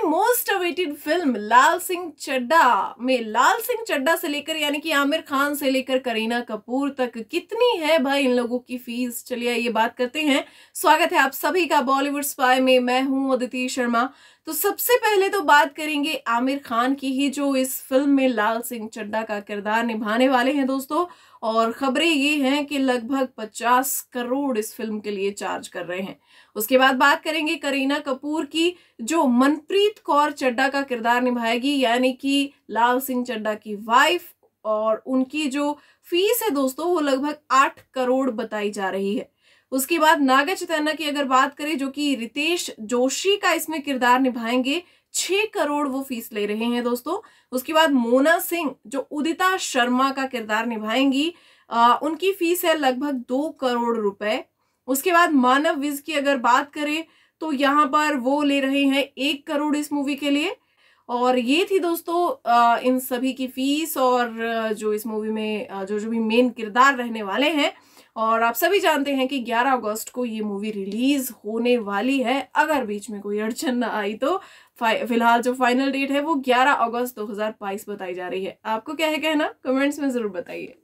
की most awaited film Lal Singh Chaddha में लाल सिंह चड्डा से लेकर यानी कि आमिर खान से लेकर करीना कपूर तक कितनी है भाई इन लोगों की फीस चलिए ये बात करते हैं स्वागत है आप सभी का बॉलीवुड स्पाई में मैं हूं अदिति शर्मा तो सबसे पहले तो बात करेंगे आमिर खान की ही जो इस फिल्म में लाल सिंह चड्डा का किरदार निभाने वाले हैं दोस्तों और खबरें ये हैं कि लगभग 50 करोड़ इस फिल्म के लिए चार्ज कर रहे हैं उसके बाद बात करेंगे करीना कपूर की जो मनप्री प्रीत कौर चड्डा का किरदार निभाएगी यानी कि लाल सिंह चड्डा की वाइफ और उनकी जो फीस है दोस्तों वो लगभग आठ करोड़ बताई जा रही है उसके बाद नागा चैतन्य की अगर बात करें जो कि रितेश जोशी का इसमें किरदार निभाएंगे छह करोड़ वो फीस ले रहे हैं दोस्तों उसके बाद मोना सिंह जो उदिता शर्मा का किरदार निभाएंगी आ, उनकी फीस है लगभग दो करोड़ रुपए उसके बाद मानव विज की अगर बात करें तो यहाँ पर वो ले रहे हैं एक करोड़ इस मूवी के लिए और ये थी दोस्तों इन सभी की फीस और जो इस मूवी में जो जो भी मेन किरदार रहने वाले हैं और आप सभी जानते हैं कि 11 अगस्त को ये मूवी रिलीज होने वाली है अगर बीच में कोई अड़चन ना आई तो फिलहाल जो फाइनल डेट है वो 11 अगस्त 2022 बताई जा रही है आपको क्या है कहना कमेंट्स में ज़रूर बताइए